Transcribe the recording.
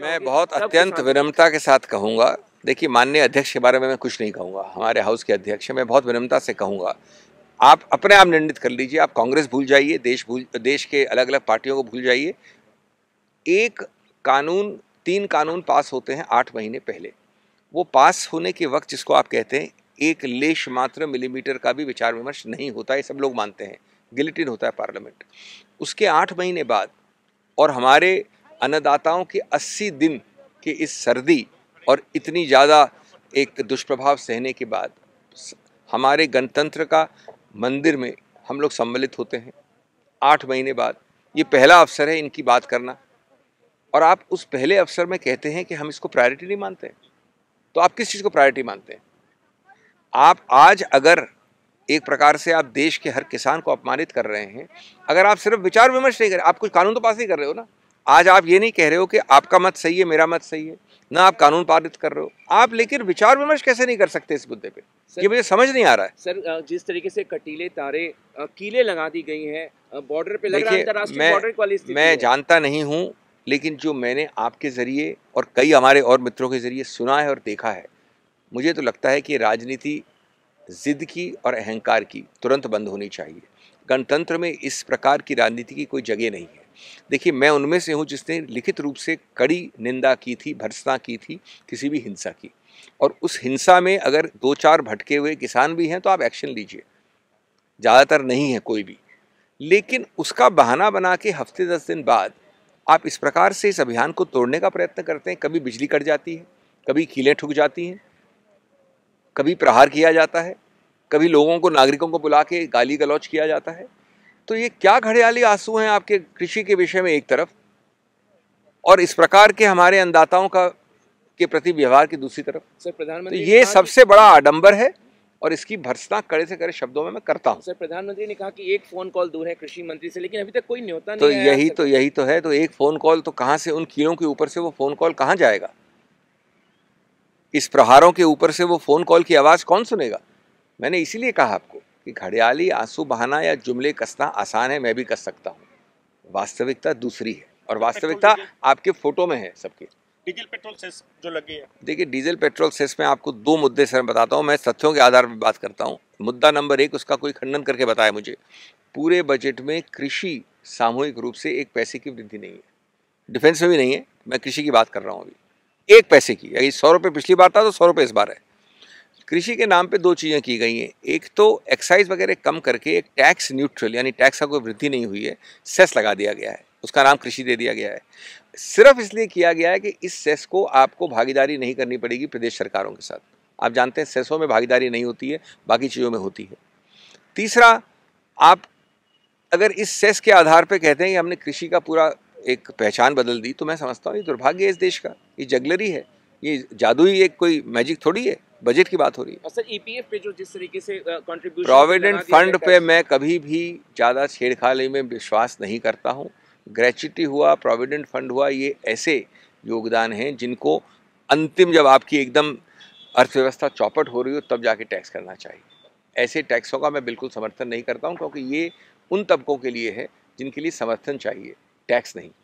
मैं बहुत अत्यंत विनम्रता के साथ कहूँगा देखिए माननीय अध्यक्ष के बारे में मैं कुछ नहीं कहूँगा हमारे हाउस के अध्यक्ष मैं बहुत विनम्रता से कहूँगा आप अपने आप निर्णित कर लीजिए आप कांग्रेस भूल जाइए देश भूल देश के अलग अलग पार्टियों को भूल जाइए एक कानून तीन कानून पास होते हैं आठ महीने पहले वो पास होने के वक्त जिसको आप कहते हैं एक लेश मात्र मिलीमीटर का भी विचार विमर्श नहीं होता ये सब लोग मानते हैं गिलिटिन होता है पार्लियामेंट उसके आठ महीने बाद और हमारे अन्नदाताओं के 80 दिन के इस सर्दी और इतनी ज़्यादा एक दुष्प्रभाव सहने के बाद हमारे गणतंत्र का मंदिर में हम लोग सम्मिलित होते हैं आठ महीने बाद ये पहला अवसर है इनकी बात करना और आप उस पहले अवसर में कहते हैं कि हम इसको प्रायोरिटी नहीं मानते तो आप किस चीज़ को प्रायोरिटी मानते हैं आप आज अगर एक प्रकार से आप देश के हर किसान को अपमानित कर रहे हैं अगर आप सिर्फ विचार विमर्श नहीं कर रहे आप कुछ कानून तो पास नहीं कर रहे हो ना आज आप ये नहीं कह रहे हो कि आपका मत सही है मेरा मत सही है ना आप कानून पारित कर रहे हो आप लेकिन विचार विमर्श कैसे नहीं कर सकते इस मुद्दे पे सर, ये मुझे समझ नहीं आ रहा है सर जिस तरीके से कटीले तारे कीले लगा दी गई हैं बॉर्डर पे लग रहा है वाली मैं जानता नहीं हूँ लेकिन जो मैंने आपके ज़रिए और कई हमारे और मित्रों के ज़रिए सुना है और देखा है मुझे तो लगता है कि राजनीति ज़िद की और अहंकार की तुरंत बंद होनी चाहिए गणतंत्र में इस प्रकार की राजनीति की कोई जगह नहीं है देखिए मैं उनमें से हूँ जिसने लिखित रूप से कड़ी निंदा की थी भर्सना की थी किसी भी हिंसा की और उस हिंसा में अगर दो चार भटके हुए किसान भी हैं तो आप एक्शन लीजिए ज़्यादातर नहीं है कोई भी लेकिन उसका बहाना बना के हफ्ते दस दिन बाद आप इस प्रकार से इस अभियान को तोड़ने का प्रयत्न करते हैं कभी बिजली कट जाती है कभी कीलें ठुक जाती हैं कभी प्रहार किया जाता है कभी लोगों को नागरिकों को बुला के गाली गलौच किया जाता है तो ये क्या घड़ियाली आंसू हैं आपके कृषि के विषय में एक तरफ और इस प्रकार के हमारे अन्दाताओं का के प्रति व्यवहार की दूसरी तरफ सर प्रधानमंत्री तो ये सबसे बड़ा आडंबर है और इसकी भर्सना कड़े से कड़े शब्दों में मैं करता हूँ सर प्रधानमंत्री ने कहा कि एक फोन कॉल दूर है कृषि मंत्री से लेकिन अभी तक कोई न्योता तो नहीं तो यही तो यही तो है तो एक फोन कॉल तो कहाँ से उन कीड़ों के ऊपर से वो फोन कॉल कहाँ जाएगा इस प्रहारों के ऊपर से वो फोन कॉल की आवाज़ कौन सुनेगा मैंने इसीलिए कहा आपको कि घड़ियाली आंसू बहाना या जुमले कसना आसान है मैं भी कस सकता हूँ वास्तविकता दूसरी है और वास्तविकता आपके फोटो में है सबके डीजल पेट्रोल सेस जो लगे हैं देखिए डीजल पेट्रोल सेस में आपको दो मुद्दे सर बताता हूँ मैं तथ्यों के आधार पर बात करता हूँ मुद्दा नंबर एक उसका कोई खंडन करके बताया मुझे पूरे बजट में कृषि सामूहिक रूप से एक पैसे की वृद्धि नहीं है डिफेंस में भी नहीं है मैं कृषि की बात कर रहा हूँ अभी एक पैसे की अगर सौ रुपये पिछली बार था तो सौ रुपये इस बार है कृषि के नाम पे दो चीज़ें की गई हैं एक तो एक्साइज वगैरह कम करके एक टैक्स न्यूट्रल यानी टैक्स का कोई वृद्धि नहीं हुई है सेस लगा दिया गया है उसका नाम कृषि दे दिया गया है सिर्फ इसलिए किया गया है कि इस सेस को आपको भागीदारी नहीं करनी पड़ेगी प्रदेश सरकारों के साथ आप जानते हैं सेसों में भागीदारी नहीं होती है बाकी चीज़ों में होती है तीसरा आप अगर इस सेस के आधार पर कहते हैं कि हमने कृषि का पूरा एक पहचान बदल दी तो मैं समझता हूँ ये दुर्भाग्य है इस देश का ये जगलरी है ये जादू ही एक कोई मैजिक थोड़ी है बजट की बात हो रही है सर अच्छा, ईपीएफ e पे जो जिस तरीके से कंट्रीब्यूशन प्रोविडेंट फंड पे मैं कभी भी ज़्यादा छेड़खानी में विश्वास नहीं करता हूँ ग्रेचुटी हुआ प्रोविडेंट फंड हुआ ये ऐसे योगदान हैं जिनको अंतिम जब आपकी एकदम अर्थव्यवस्था चौपट हो रही हो तब जाके टैक्स करना चाहिए ऐसे टैक्सों का मैं बिल्कुल समर्थन नहीं करता हूँ क्योंकि ये उन तबकों के लिए है जिनके लिए समर्थन चाहिए टैक्स नहीं